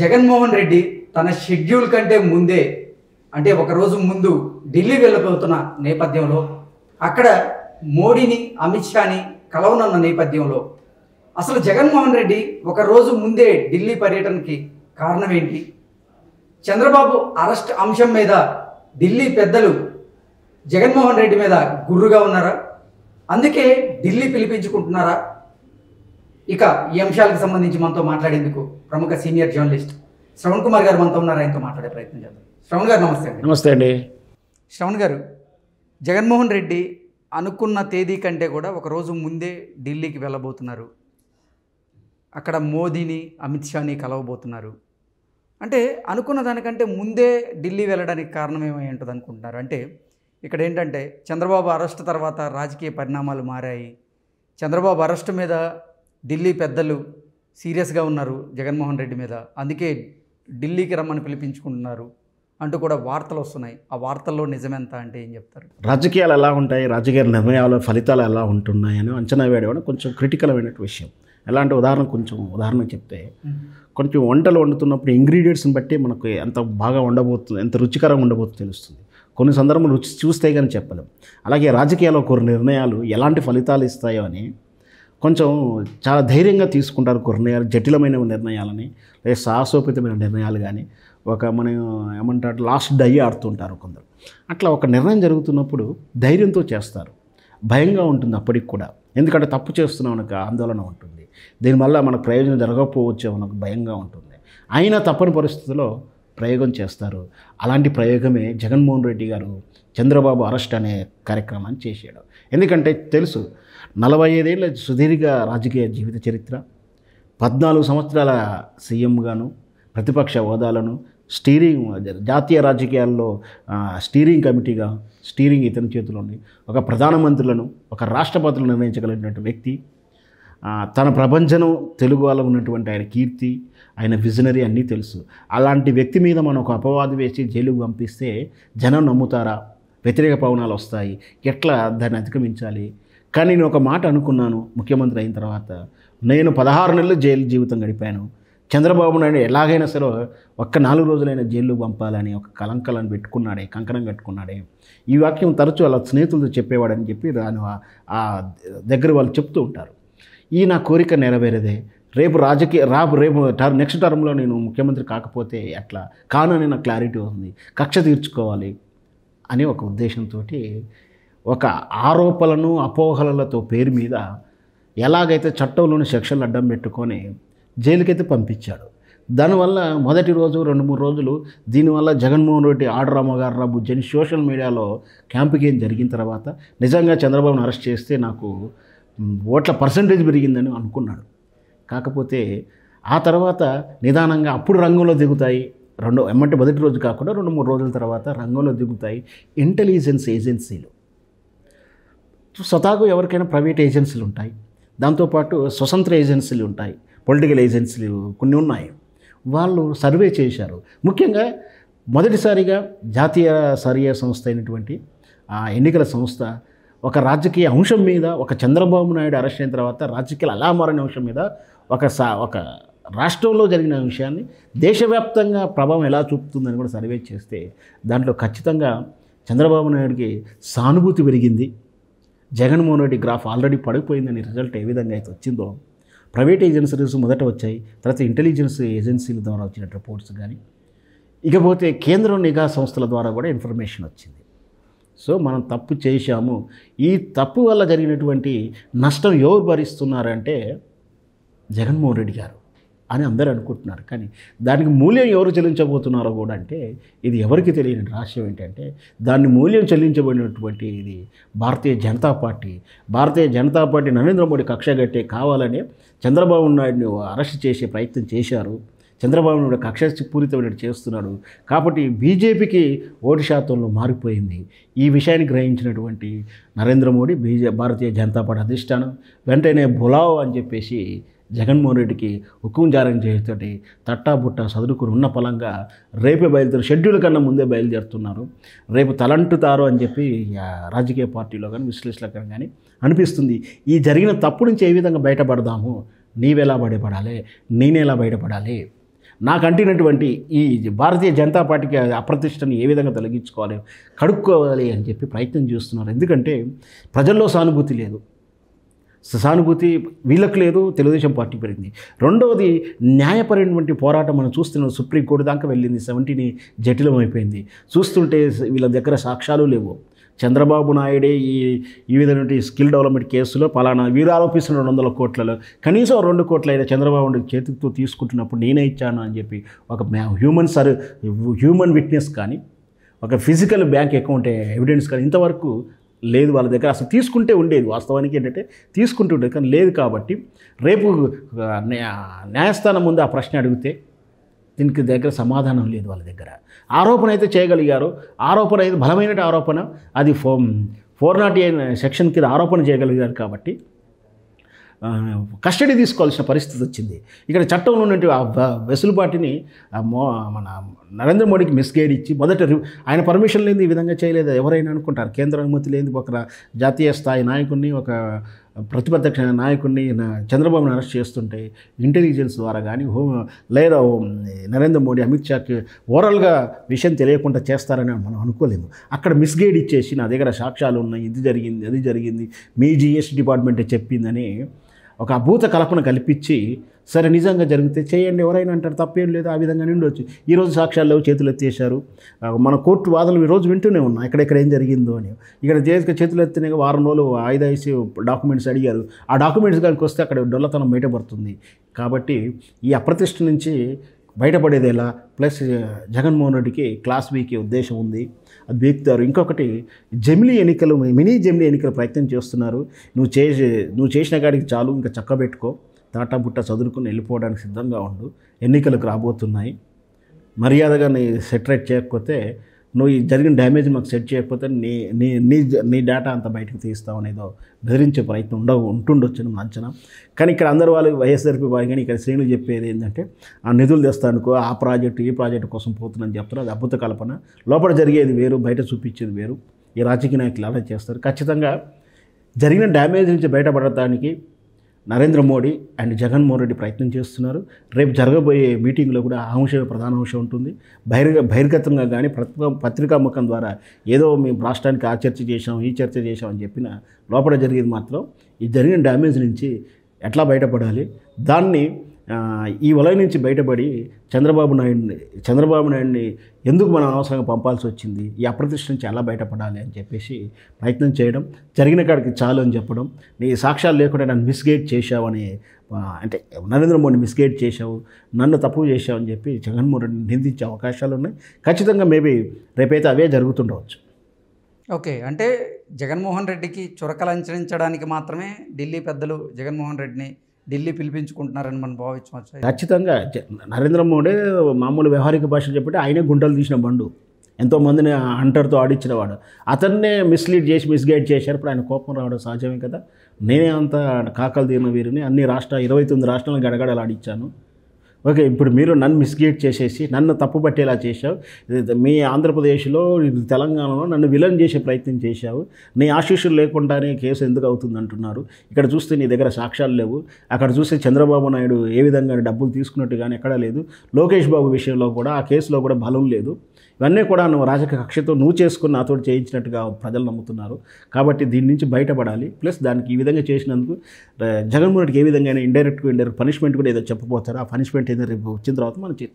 జగన్మోహన్ రెడ్డి తన షెడ్యూల్ కంటే ముందే అంటే ఒకరోజు ముందు ఢిల్లీ వెళ్ళబోతున్న నేపథ్యంలో అక్కడ మోడీని అమిత్ షాని కలవనున్న నేపథ్యంలో అసలు జగన్మోహన్ రెడ్డి ఒకరోజు ముందే ఢిల్లీ పర్యటనకి కారణం ఏంటి చంద్రబాబు అరెస్ట్ అంశం మీద ఢిల్లీ పెద్దలు జగన్మోహన్ రెడ్డి మీద గుర్రుగా ఉన్నారా అందుకే ఢిల్లీ పిలిపించుకుంటున్నారా ఇక ఈ అంశాలకు సంబంధించి మనతో మాట్లాడేందుకు ప్రముఖ సీనియర్ జర్నలిస్ట్ శ్రవణ్ కుమార్ గారు మనతో ఉన్నారు ఆయనతో మాట్లాడే ప్రయత్నం చేద్దాం శ్రవణ్ గారు నమస్తే అండి నమస్తే అండి శ్రవణ్ గారు జగన్మోహన్ రెడ్డి అనుకున్న తేదీ కంటే కూడా ఒక రోజు ముందే ఢిల్లీకి వెళ్ళబోతున్నారు అక్కడ మోదీని అమిత్ షాని కలవబోతున్నారు అంటే అనుకున్న దానికంటే ముందే ఢిల్లీ వెళ్ళడానికి కారణం ఏమై ఉంటుంది అనుకుంటున్నారు అంటే ఇక్కడ ఏంటంటే చంద్రబాబు అరెస్ట్ తర్వాత రాజకీయ పరిణామాలు మారాయి చంద్రబాబు అరెస్ట్ మీద ఢిల్లీ పెద్దలు సీరియస్గా ఉన్నారు జగన్మోహన్ రెడ్డి మీద అందుకే ఢిల్లీకి రమ్మని పిలిపించుకుంటున్నారు అంటూ కూడా వార్తలు వస్తున్నాయి ఆ వార్తల్లో నిజమెంత అంటే ఏం చెప్తారు రాజకీయాలు ఎలా ఉంటాయి రాజకీయ నిర్ణయాలు ఫలితాలు ఎలా ఉంటున్నాయి అని అంచనా వేయడం కొంచెం క్రిటికల్ అయిన విషయం ఎలాంటి ఉదాహరణ కొంచెం ఉదాహరణ చెప్తే కొంచెం వంటలు వండుతున్నప్పుడు ఇంగ్రీడియంట్స్ని బట్టి మనకు ఎంత బాగా ఉండబోతుంది ఎంత రుచికరంగా ఉండబోతుంది తెలుస్తుంది కొన్ని సందర్భాలు రుచి చూస్తే కానీ చెప్పలేం అలాగే రాజకీయాల్లో కొన్ని నిర్ణయాలు ఎలాంటి ఫలితాలు ఇస్తాయో అని కొంచెం చాలా ధైర్యంగా తీసుకుంటారు నిర్ణయాలు జటిలమైన నిర్ణయాలని లేదా సాహసోపేతమైన నిర్ణయాలు కానీ ఒక మనం ఏమంటారు లాస్ట్ డై ఆడుతుంటారు కొందరు అట్లా ఒక నిర్ణయం జరుగుతున్నప్పుడు ధైర్యంతో చేస్తారు భయంగా ఉంటుంది అప్పటికి కూడా ఎందుకంటే తప్పు చేస్తున్నాం మనకు ఆందోళన ఉంటుంది దీనివల్ల మనకు ప్రయోజనం జరగకపోవచ్చు మనకు భయంగా ఉంటుంది అయినా తప్పని పరిస్థితుల్లో ప్రయోగం చేస్తారు అలాంటి ప్రయోగమే జగన్మోహన్ రెడ్డి గారు చంద్రబాబు అరెస్ట్ అనే కార్యక్రమాన్ని చేసేయడం ఎందుకంటే తెలుసు నలభై ఐదేళ్ళ సుదీర్ఘ రాజకీయ జీవిత చరిత్ర పద్నాలుగు సంవత్సరాల సీఎంగాను ప్రతిపక్ష హోదాలను స్టీరింగ్ జాతీయ రాజకీయాల్లో స్టీరింగ్ కమిటీగా స్టీరింగ్ ఇతని చేతిలో ఉంది ఒక ప్రధానమంత్రులను ఒక రాష్ట్రపతులు నిర్ణయించగలిగినటువంటి వ్యక్తి తన ప్రపంచం తెలుగు వాళ్ళ ఉన్నటువంటి ఆయన కీర్తి ఆయన విజనరీ అన్నీ తెలుసు అలాంటి వ్యక్తి మీద మనం ఒక అపవాదం వేసి జైలుకు పంపిస్తే జనం నమ్ముతారా వ్యతిరేక పవనాలు వస్తాయి ఎట్లా దాన్ని అధిగమించాలి కానీ నేను ఒక మాట అనుకున్నాను ముఖ్యమంత్రి అయిన తర్వాత నేను పదహారు నెలలు జైలు జీవితం గడిపాను చంద్రబాబు నాయుడు ఎలాగైనా సరే ఒక్క నాలుగు రోజులైన జైలు పంపాలని ఒక కలంకలను పెట్టుకున్నాడే కంకణం కట్టుకున్నాడే ఈ వాక్యం తరచూ అలా స్నేహితులతో చెప్పేవాడని చెప్పి దాని ఆ దగ్గర వాళ్ళు చెప్తూ ఉంటారు ఈ నా కోరిక నెరవేరేదే రేపు రాజకీయ రాపు రేపు టర్ నెక్స్ట్ టర్మ్లో నేను ముఖ్యమంత్రి కాకపోతే అట్లా కానని నాకు క్లారిటీ ఉంది కక్ష తీర్చుకోవాలి అనే ఒక ఉద్దేశంతో ఒక ఆరోపణలను అపోహలతో పేరు మీద ఎలాగైతే చట్టంలోని శిక్షలు అడ్డం పెట్టుకొని జైలుకైతే పంపించాడు దానివల్ల మొదటి రోజు రెండు మూడు రోజులు దీనివల్ల జగన్మోహన్ రెడ్డి ఆడరా మగాడరా బుజ్జని సోషల్ మీడియాలో గేమ్ జరిగిన తర్వాత నిజంగా చంద్రబాబును అరెస్ట్ చేస్తే నాకు ఓట్ల పర్సంటేజ్ పెరిగిందని అనుకున్నాడు కాకపోతే ఆ తర్వాత నిదానంగా అప్పుడు రంగంలో దిగుతాయి రెండు ఎమ్మంటే మొదటి రోజు కాకుండా రెండు మూడు రోజుల తర్వాత రంగంలో దిగుతాయి ఇంటెలిజెన్స్ ఏజెన్సీలు స్వతహాకు ఎవరికైనా ప్రైవేట్ ఏజెన్సీలు ఉంటాయి దాంతోపాటు స్వతంత్ర ఏజెన్సీలు ఉంటాయి పొలిటికల్ ఏజెన్సీలు కొన్ని ఉన్నాయి వాళ్ళు సర్వే చేశారు ముఖ్యంగా మొదటిసారిగా జాతీయ సర్వే సంస్థ అయినటువంటి ఆ ఎన్నికల సంస్థ ఒక రాజకీయ అంశం మీద ఒక చంద్రబాబు నాయుడు అరెస్ట్ అయిన తర్వాత రాజకీయాలు అలా మారని అంశం మీద ఒక సా ఒక రాష్ట్రంలో జరిగిన విషయాన్ని దేశవ్యాప్తంగా ప్రభావం ఎలా చూపుతుందని కూడా సర్వే చేస్తే దాంట్లో ఖచ్చితంగా చంద్రబాబు నాయుడికి సానుభూతి పెరిగింది జగన్మోహన్ రెడ్డి గ్రాఫ్ ఆల్రెడీ పడిపోయిందని రిజల్ట్ ఏ విధంగా అయితే వచ్చిందో ప్రైవేట్ ఏజెన్సీస్ మొదట వచ్చాయి తర్వాత ఇంటెలిజెన్స్ ఏజెన్సీల ద్వారా వచ్చిన రిపోర్ట్స్ కానీ ఇకపోతే కేంద్రం నిఘా సంస్థల ద్వారా కూడా ఇన్ఫర్మేషన్ వచ్చింది సో మనం తప్పు చేశాము ఈ తప్పు వల్ల జరిగినటువంటి నష్టం ఎవరు భరిస్తున్నారంటే జగన్మోహన్ రెడ్డి గారు అని అందరూ అనుకుంటున్నారు కానీ దానికి మూల్యం ఎవరు చెల్లించబోతున్నారో కూడా అంటే ఇది ఎవరికి తెలియని రహస్యం ఏంటంటే దాన్ని మూల్యం చెల్లించబడినటువంటి ఇది భారతీయ జనతా పార్టీ భారతీయ జనతా పార్టీ నరేంద్ర మోడీ కక్షగట్టే కావాలని చంద్రబాబు నాయుడిని అరెస్ట్ చేసే ప్రయత్నం చేశారు చంద్రబాబు నాయుడు పూరితమైన చేస్తున్నాడు కాబట్టి బీజేపీకి ఓటు శాతంలో మారిపోయింది ఈ విషయాన్ని గ్రహించినటువంటి నరేంద్ర మోడీ బీజే భారతీయ జనతా పార్టీ అధిష్టానం వెంటనే బులావ్ అని చెప్పేసి జగన్మోహన్ రెడ్డికి హుకుం జారీ చేసేటటి తట్టాబుట్ట చదువుకుని ఉన్న ఫలంగా రేపే బయలుదేరు షెడ్యూల్ కన్నా ముందే బయలుదేరుతున్నారు రేపు తలంటుతారు అని చెప్పి రాజకీయ పార్టీలో కానీ విశ్లేషణ కానీ అనిపిస్తుంది ఈ జరిగిన తప్పు నుంచి ఏ విధంగా బయటపడదాము నీవెలా బయటపడాలి నేనేలా బయటపడాలి నాకు అంటినటువంటి ఈ భారతీయ జనతా పార్టీకి అప్రతిష్టని ఏ విధంగా తొలగించుకోవాలి కడుక్కోవాలి అని చెప్పి ప్రయత్నం చేస్తున్నారు ఎందుకంటే ప్రజల్లో సానుభూతి లేదు సానుభూతి వీళ్ళకు లేదు తెలుగుదేశం పార్టీ పెరిగింది రెండవది న్యాయపరమైనటువంటి పోరాటం మనం చూస్తున్నాం సుప్రీంకోర్టు దాకా వెళ్ళింది సెవెంటీని జటిలం అయిపోయింది చూస్తుంటే వీళ్ళ దగ్గర సాక్ష్యాలు లేవు చంద్రబాబు నాయుడే ఈ ఈ విధమైన స్కిల్ డెవలప్మెంట్ కేసులో పలానా వీరు ఆరోపిస్తున్న రెండు వందల కోట్లలో కనీసం రెండు కోట్ల అయితే చంద్రబాబు నాయుడు చేతితో తీసుకుంటున్నప్పుడు నేనే ఇచ్చాను అని చెప్పి ఒక హ్యూమన్ సర్ హ్యూమన్ విట్నెస్ కానీ ఒక ఫిజికల్ బ్యాంక్ అకౌంట్ ఎవిడెన్స్ కానీ ఇంతవరకు లేదు వాళ్ళ దగ్గర అసలు తీసుకుంటే ఉండేది వాస్తవానికి ఏంటంటే తీసుకుంటూ ఉండేది కానీ లేదు కాబట్టి రేపు న్యాయస్థానం ముందు ఆ ప్రశ్న అడిగితే దీనికి దగ్గర సమాధానం లేదు వాళ్ళ దగ్గర ఆరోపణ అయితే చేయగలిగారు ఆరోపణ అయితే బలమైన ఆరోపణ అది ఫో ఫోర్ నాట్ ఎయిన్ సెక్షన్ కింద ఆరోపణ చేయగలిగారు కాబట్టి కస్టడీ తీసుకోవాల్సిన పరిస్థితి వచ్చింది ఇక్కడ చట్టంలో ఉన్నటువంటి ఆ వెసులుబాటుని మన నరేంద్ర మోడీకి మిస్గైడ్ ఇచ్చి మొదట ఆయన పర్మిషన్ లేని ఈ విధంగా చేయలేదు ఎవరైనా అనుకుంటారు కేంద్ర అనుమతి లేని ఒక జాతీయ స్థాయి నాయకుడిని ఒక ప్రతిపక్ష నాయకుడిని చంద్రబాబును అరెస్ట్ చేస్తుంటే ఇంటెలిజెన్స్ ద్వారా కానీ హోమ్ లేదా నరేంద్ర మోడీ అమిత్ షాకి ఓవరాల్గా విషయం తెలియకుండా చేస్తారని మనం అనుకోలేము అక్కడ మిస్గైడ్ ఇచ్చేసి నా దగ్గర సాక్ష్యాలు ఉన్నాయి ఇది జరిగింది అది జరిగింది మీ జిఎస్టీ డిపార్ట్మెంటే చెప్పిందని ఒక అభూత కల్పన కల్పించి సరే నిజంగా జరిగితే చేయండి ఎవరైనా అంటారు తప్పేం లేదు ఆ విధంగా నిండొచ్చు ఈరోజు సాక్ష్యాల్లో చేతులు ఎత్తేసారు మన కోర్టు వాదనలు ఈరోజు వింటూనే ఉన్నాయి ఎక్కడెక్కడ ఏం జరిగిందో అని ఇక్కడ జేఎస్కి చేతులు ఎత్తినాక వారం రోజులు ఆయుధ డాక్యుమెంట్స్ అడిగారు ఆ డాక్యుమెంట్స్ కాడికి వస్తే అక్కడ డొల్లతనం బయటపడుతుంది కాబట్టి ఈ అప్రతిష్ట నుంచి బయటపడేది ఎలా ప్లస్ జగన్మోహన్ రెడ్డికి క్లాస్ బీకి ఉద్దేశం ఉంది అది బీక్తారు ఇంకొకటి జమిలీ ఎన్నికలు మినీ జమిలీ ఎన్నికలు ప్రయత్నం చేస్తున్నారు నువ్వు చేసి నువ్వు చేసిన కాడికి చాలు ఇంకా చక్కబెట్టుకో తాటాబుట్ట చదువుకుని వెళ్ళిపోవడానికి సిద్ధంగా ఉండు ఎన్నికలకు రాబోతున్నాయి మర్యాదగా నీ సెటరేట్ చేయకపోతే నువ్వు ఈ జరిగిన డ్యామేజ్ మాకు సెట్ చేయకపోతే నీ నీ నీ నీ డేటా అంతా బయటకు తీస్తావు అనేదో బెదిరించే ప్రయత్నం ఉండవు ఉంటుండొచ్చు మనం అంచనా కానీ ఇక్కడ అందరు వాళ్ళు వైఎస్ఆర్పీ వారి కానీ ఇక్కడ శ్రేణులు చెప్పేది ఏంటంటే ఆ నిధులు తెస్తానుకో ఆ ప్రాజెక్టు ఈ ప్రాజెక్టు కోసం పోతుందని చెప్తారు అది అద్భుత కల్పన లోపల జరిగేది వేరు బయట చూపించేది వేరు ఈ రాజకీయ నాయకులు అలా చేస్తారు ఖచ్చితంగా జరిగిన డ్యామేజ్ నుంచి బయటపడటానికి నరేంద్ర మోడీ అండ్ జగన్మోహన్ రెడ్డి ప్రయత్నం చేస్తున్నారు రేపు జరగబోయే మీటింగ్లో కూడా ఆ అంశమే ప్రధాన అంశం ఉంటుంది బహిర్గ బహిర్గతంగా కానీ పత్రికాముఖం ద్వారా ఏదో మేము రాష్ట్రానికి ఆ చర్చ చేసాం ఈ చర్చ చేసాం అని చెప్పిన లోపల జరిగేది మాత్రం ఈ జరిగిన డ్యామేజ్ నుంచి ఎట్లా బయటపడాలి దాన్ని ఈ వలయ నుంచి బయటపడి చంద్రబాబు నాయుడిని చంద్రబాబు నాయుడిని ఎందుకు మనం అనవసరంగా పంపాల్సి వచ్చింది ఈ అప్రతిష్ట నుంచి ఎలా బయటపడాలి అని చెప్పేసి ప్రయత్నం చేయడం జరిగిన కాడికి చాలు అని చెప్పడం నీ సాక్ష్యాలు లేకుండా నన్ను మిస్గైడ్ చేశావు అని అంటే నరేంద్ర మోడీ మిస్గైడ్ చేశావు నన్ను తప్పు చేశావు అని చెప్పి జగన్మోహన్ రెడ్డిని నిందించే అవకాశాలు ఉన్నాయి ఖచ్చితంగా మేబీ రేపైతే అవే జరుగుతుండవచ్చు ఓకే అంటే జగన్మోహన్ రెడ్డికి చురకలంచరించడానికి మాత్రమే ఢిల్లీ పెద్దలు జగన్మోహన్ రెడ్డిని ఢిల్లీ పిలిపించుకుంటున్నారని మనం భావించవచ్చు ఖచ్చితంగా నరేంద్ర మోడీ మామూలు వ్యవహారిక భాషలు చెప్పి ఆయనే గుంటలు తీసిన బండు ఎంతోమందిని హంటర్తో ఆడించినవాడు అతన్నే మిస్లీడ్ చేసి మిస్గైడ్ చేశారు ఇప్పుడు ఆయన కోపం రావడం సహజమే కదా నేనే అంత కాకలు తీరిన వీరిని అన్ని రాష్ట్ర ఇరవై తొమ్మిది రాష్ట్రాలను ఆడించాను ఓకే ఇప్పుడు మీరు నన్ను మిస్గైడ్ చేసేసి నన్ను తప్పుపట్టేలా చేశావు మీ ఆంధ్రప్రదేశ్లో తెలంగాణలో నన్ను విలన్ చేసే ప్రయత్నం చేశావు నీ ఆశీస్సులు లేకుండానే కేసు ఎందుకు అవుతుంది అంటున్నారు ఇక్కడ చూస్తే నీ దగ్గర సాక్ష్యాలు లేవు అక్కడ చూస్తే చంద్రబాబు నాయుడు ఏ విధంగా డబ్బులు తీసుకున్నట్టు కానీ ఎక్కడా లేదు లోకేష్ బాబు విషయంలో కూడా ఆ కేసులో కూడా బలం లేదు ఇవన్నీ కూడా నువ్వు రాజకీయ కక్షతో నువ్వు చేసుకుని నాతో చేయించినట్టుగా ప్రజలు నమ్ముతున్నారు కాబట్టి దీని నుంచి బయటపడాలి ప్లస్ దానికి ఈ విధంగా చేసినందుకు జగన్మోహన్ రెడ్డికి ఏ విధంగా ఇండైరెక్ట్గా ఇండైరెక్ట్ పనిష్మెంట్ కూడా ఏదో చెప్పబోతారు ఆ పనిష్మెంట్ ఏదో రేపు వచ్చిన తర్వాత మనం చర్చ